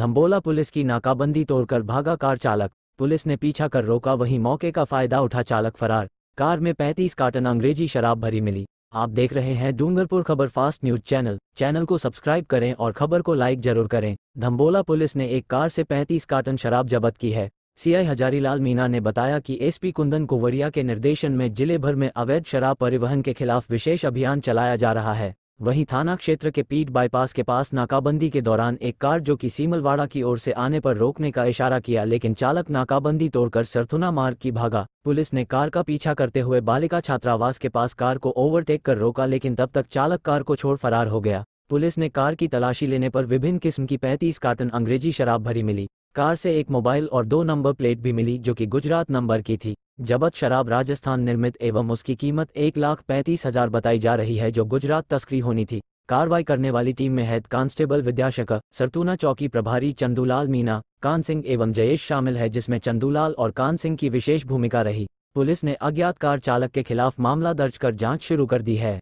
Dhambola police की नाकाबंदी तोड़कर भागा कार चालक पुलिस ने पीछा कर रोका वहीं मौके का फायदा उठा चालक फरार कार में 35 कार्टन अंग्रेजी शराब भरी मिली आप देख रहे हैं डूंगरपुर खबर फास्ट न्यूज चैनल चैनल को सब्सक्राइब करें और खबर को लाइक जरूर करें धम्बोला पुलिस ने एक कार से 35 कार्टन शराब जब्त की है सीआई हजारीलाल मीना ने बताया कि एसपी कुंदन कुवरिया के निर्देशन में जिले भर में अवैध शराब परिवहन के खिलाफ विशेष अभियान चलाया जा रहा है वहीं थाना क्षेत्र के पीट बाईपास के पास नाकाबंदी के दौरान एक कार जो कि सीमलवाड़ा की ओर से आने पर रोकने का इशारा किया लेकिन चालक नाकाबंदी तोड़कर सरथुना मार्ग की भागा पुलिस ने कार का पीछा करते हुए बालिका छात्रावास के पास कार को ओवरटेक कर रोका लेकिन तब तक चालक कार को छोड़ फरार हो गया पुलिस ने कार की तलाशी लेने पर विभिन्न किस्म की पैंतीस कार्टन अंग्रेजी शराब भरी मिली कार से एक मोबाइल और दो नंबर प्लेट भी मिली जो कि गुजरात नंबर की थी जबत शराब राजस्थान निर्मित एवं उसकी कीमत एक लाख पैंतीस हजार बताई जा रही है जो गुजरात तस्करी होनी थी कार्रवाई करने वाली टीम में हेड कांस्टेबल विद्याशक सरतूना चौकी प्रभारी चंदूलाल मीना कान सिंह एवं जयेश शामिल है जिसमें चंदूलाल और कान सिंह की विशेष भूमिका रही पुलिस ने अज्ञात कार चालक के खिलाफ मामला दर्ज कर जाँच शुरू कर दी है